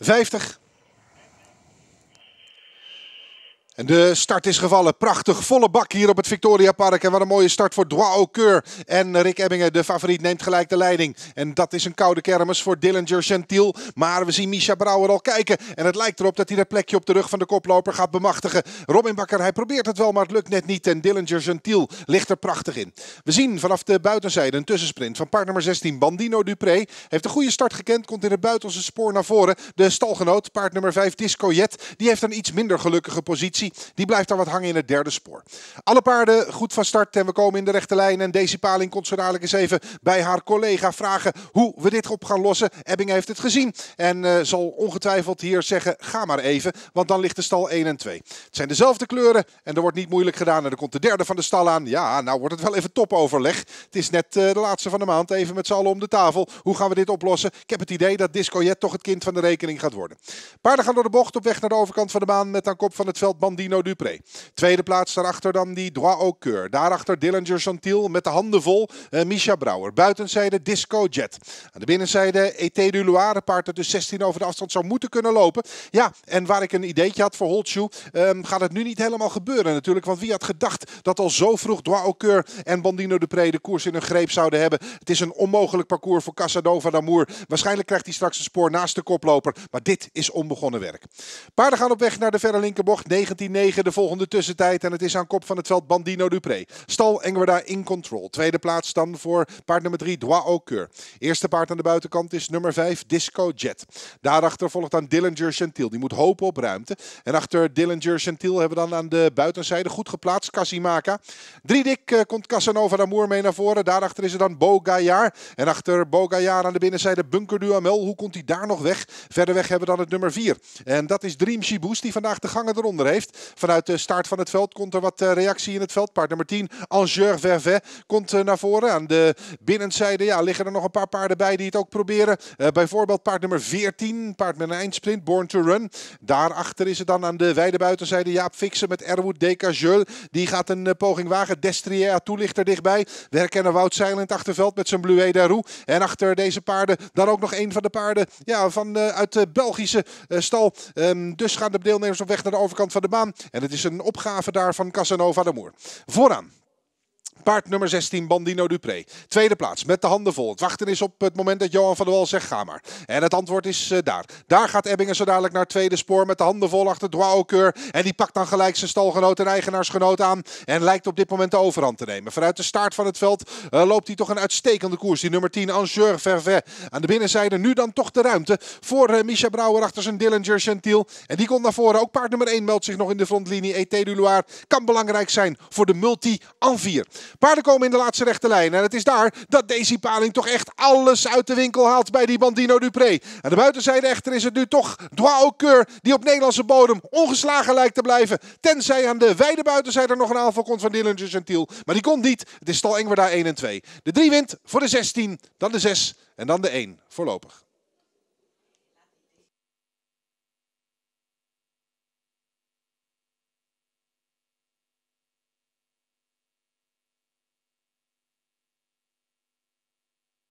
50 de start is gevallen. Prachtig volle bak hier op het Victoria Park. En wat een mooie start voor Droit au En Rick Ebbingen, de favoriet, neemt gelijk de leiding. En dat is een koude kermis voor Dillinger Gentiel. Maar we zien Misha Brouwer al kijken. En het lijkt erop dat hij dat plekje op de rug van de koploper gaat bemachtigen. Robin Bakker, hij probeert het wel, maar het lukt net niet. En Dillinger Gentiel ligt er prachtig in. We zien vanaf de buitenzijde een tussensprint van paard nummer 16, Bandino Dupré. Heeft een goede start gekend, komt in het buitenste spoor naar voren. De stalgenoot, paard nummer 5, Jet die heeft een iets minder gelukkige positie die blijft daar wat hangen in het derde spoor. Alle paarden goed van start en we komen in de rechte lijn. En Daisy Paling komt zo dadelijk eens even bij haar collega vragen hoe we dit op gaan lossen. Ebbing heeft het gezien en eh, zal ongetwijfeld hier zeggen ga maar even, want dan ligt de stal 1 en 2. Het zijn dezelfde kleuren en er wordt niet moeilijk gedaan. En er komt de derde van de stal aan. Ja, nou wordt het wel even topoverleg. Het is net eh, de laatste van de maand, even met z'n allen om de tafel. Hoe gaan we dit oplossen? Ik heb het idee dat Disco Jet toch het kind van de rekening gaat worden. Paarden gaan door de bocht op weg naar de overkant van de baan met aan kop van het veld Dino Dupré. Tweede plaats daarachter dan die Droit au Coeur. Daarachter Dillinger Santiel met de handen vol. Uh, Misha Brouwer. Buitenzijde Disco Jet. Aan de binnenzijde E.T. du Loire. Paard dat dus 16 over de afstand zou moeten kunnen lopen. Ja, en waar ik een ideetje had voor Holtshoe. Ehm, gaat het nu niet helemaal gebeuren natuurlijk. Want wie had gedacht dat al zo vroeg Droit au Coeur en Bandino Dupré de koers in hun greep zouden hebben. Het is een onmogelijk parcours voor Casanova d'Amour. Waarschijnlijk krijgt hij straks een spoor naast de koploper. Maar dit is onbegonnen werk. Paarden gaan op weg naar de verre linkerbocht. 19 9 de volgende tussentijd. En het is aan kop van het veld Bandino Dupré. Stal Engwerda in control. Tweede plaats dan voor paard nummer 3, Doi Aucur. Eerste paard aan de buitenkant is nummer 5, Disco Jet. Daarachter volgt dan Dillinger Chantil. Die moet hopen op ruimte. En achter Dillinger Chantil hebben we dan aan de buitenzijde goed geplaatst Cassimaka. Drie dik eh, komt Casanova d'Amour mee naar voren. Daarachter is er dan Bogayar. En achter Bogayar aan de binnenzijde Bunker Duhamel. Hoe komt hij daar nog weg? Verder weg hebben we dan het nummer 4. En dat is Dream Shibus die vandaag de gangen eronder heeft. Vanuit de start van het veld komt er wat eh, reactie in het veld. Paard nummer 10, Angeur Vervet, komt eh, naar voren. Aan de binnenzijde ja, liggen er nog een paar paarden bij die het ook proberen. Eh, bijvoorbeeld paard nummer 14, paard met een eindsprint, Born to Run. Daarachter is het dan aan de wijde buitenzijde Jaap Fixen met Erwood Decajeul. Die gaat een poging wagen. Destrier toelichter dichtbij. We herkennen Wout Seil in het achterveld met zijn Blue Roux. En achter deze paarden dan ook nog een van de paarden ja, van, uit de Belgische stal. Ehm, dus gaan de deelnemers op weg naar de overkant van de baan. En het is een opgave daar van Casanova de Moer. Vooraan. Paard nummer 16, Bandino Dupré. Tweede plaats, met de handen vol. Het wachten is op het moment dat Johan van der Wal zegt, ga maar. En het antwoord is eh, daar. Daar gaat Ebbingen zo dadelijk naar tweede spoor met de handen vol achter Dwaokeur. En die pakt dan gelijk zijn stalgenoot en eigenaarsgenoot aan. En lijkt op dit moment de overhand te nemen. Vanuit de staart van het veld eh, loopt hij toch een uitstekende koers. Die nummer 10, Angeur Vervet. Aan de binnenzijde nu dan toch de ruimte voor uh, eh, Micha Brouwer achter zijn Dillinger Gentiel. En die komt naar voren. Ook paard nummer 1 meldt zich nog in de frontlinie. E.T. Duloir kan belangrijk zijn voor de multi-anvier. Paarden komen in de laatste rechte lijn. En het is daar dat Daisy Paling toch echt alles uit de winkel haalt bij die Bandino Dupré. Aan de buitenzijde echter is het nu toch Dwaokeur die op Nederlandse bodem ongeslagen lijkt te blijven. Tenzij aan de wijde buitenzijde nog een aanval komt van Dillinger Gentiel. Maar die komt niet. Het is Stal Engwer daar 1 en 2. De 3 wint voor de 16, dan de 6 en dan de 1 voorlopig.